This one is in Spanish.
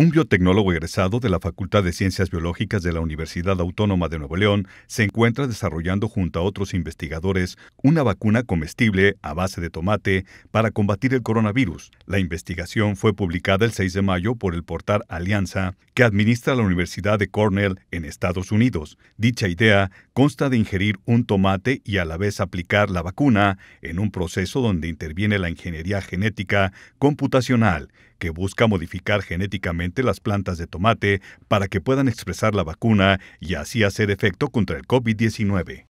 Un biotecnólogo egresado de la Facultad de Ciencias Biológicas de la Universidad Autónoma de Nuevo León se encuentra desarrollando junto a otros investigadores una vacuna comestible a base de tomate para combatir el coronavirus. La investigación fue publicada el 6 de mayo por el portal Alianza, que administra la Universidad de Cornell en Estados Unidos. Dicha idea consta de ingerir un tomate y a la vez aplicar la vacuna en un proceso donde interviene la ingeniería genética computacional que busca modificar genéticamente las plantas de tomate para que puedan expresar la vacuna y así hacer efecto contra el COVID-19.